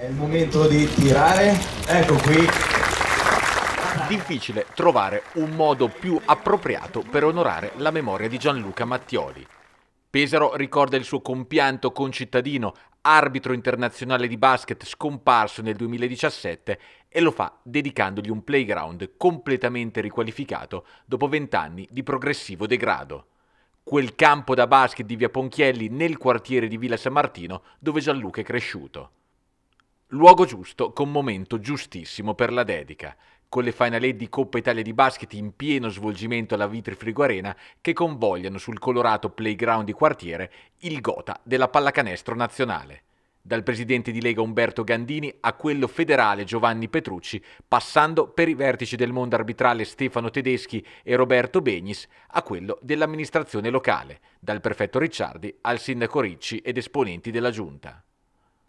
È il momento di tirare. Ecco qui. Difficile trovare un modo più appropriato per onorare la memoria di Gianluca Mattioli. Pesaro ricorda il suo compianto concittadino, arbitro internazionale di basket scomparso nel 2017 e lo fa dedicandogli un playground completamente riqualificato dopo vent'anni di progressivo degrado. Quel campo da basket di via Ponchielli nel quartiere di Villa San Martino dove Gianluca è cresciuto. Luogo giusto, con momento giustissimo per la dedica. Con le Final Eight di Coppa Italia di basket in pieno svolgimento alla Vitrifrigo Arena, che convogliano sul colorato playground di quartiere il gota della pallacanestro nazionale. Dal presidente di Lega Umberto Gandini a quello federale Giovanni Petrucci, passando per i vertici del mondo arbitrale Stefano Tedeschi e Roberto Begnis, a quello dell'amministrazione locale, dal prefetto Ricciardi al sindaco Ricci ed esponenti della giunta.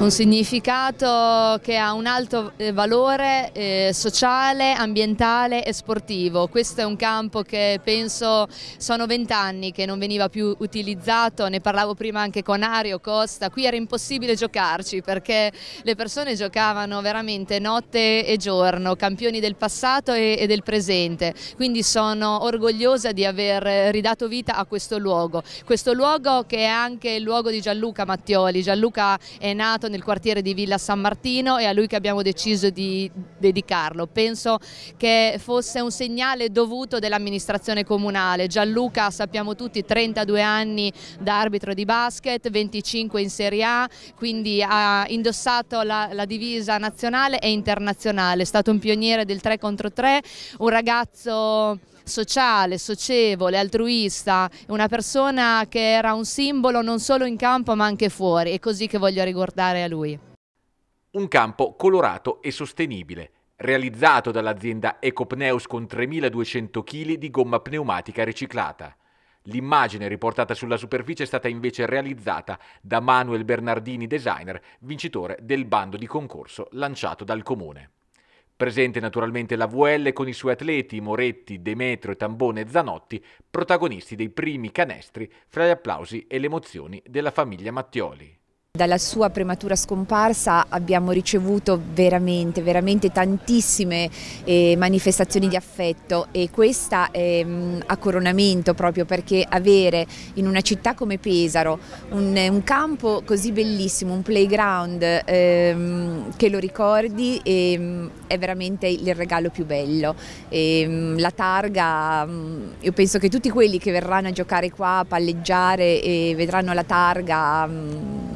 Un significato che ha un alto eh, valore eh, sociale, ambientale e sportivo. Questo è un campo che penso sono vent'anni che non veniva più utilizzato, ne parlavo prima anche con Ario Costa, qui era impossibile giocarci perché le persone giocavano veramente notte e giorno, campioni del passato e, e del presente. Quindi sono orgogliosa di aver ridato vita a questo luogo. Questo luogo che è anche il luogo di Gianluca Mattioli. Gianluca è nato nel quartiere di Villa San Martino e a lui che abbiamo deciso di dedicarlo. Penso che fosse un segnale dovuto dell'amministrazione comunale. Gianluca, sappiamo tutti, 32 anni da arbitro di basket, 25 in Serie A, quindi ha indossato la, la divisa nazionale e internazionale, è stato un pioniere del 3 contro 3, un ragazzo sociale, socievole, altruista, una persona che era un simbolo non solo in campo ma anche fuori, è così che voglio ricordare a lui. Un campo colorato e sostenibile, realizzato dall'azienda Ecopneus con 3.200 kg di gomma pneumatica riciclata. L'immagine riportata sulla superficie è stata invece realizzata da Manuel Bernardini Designer, vincitore del bando di concorso lanciato dal comune. Presente naturalmente la VL con i suoi atleti Moretti, Demetrio, Tambone e Zanotti, protagonisti dei primi canestri fra gli applausi e le emozioni della famiglia Mattioli. Dalla sua prematura scomparsa abbiamo ricevuto veramente, veramente tantissime eh, manifestazioni di affetto e questa è mh, mm, a coronamento proprio perché avere in una città come Pesaro un, un campo così bellissimo, un playground ehm, che lo ricordi ehm, è veramente il regalo più bello. E, ehm, mh, la targa, mh, mm, io penso che tutti quelli che verranno a giocare qua, a palleggiare e vedranno la targa mm,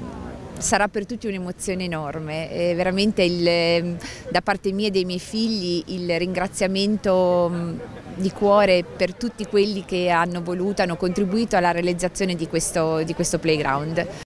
sarà per tutti un'emozione enorme, è veramente il, ehm, da parte mia e dei miei figli il ringraziamento mm, di cuore per tutti quelli che hanno voluto, hanno contribuito alla realizzazione di questo, di questo playground.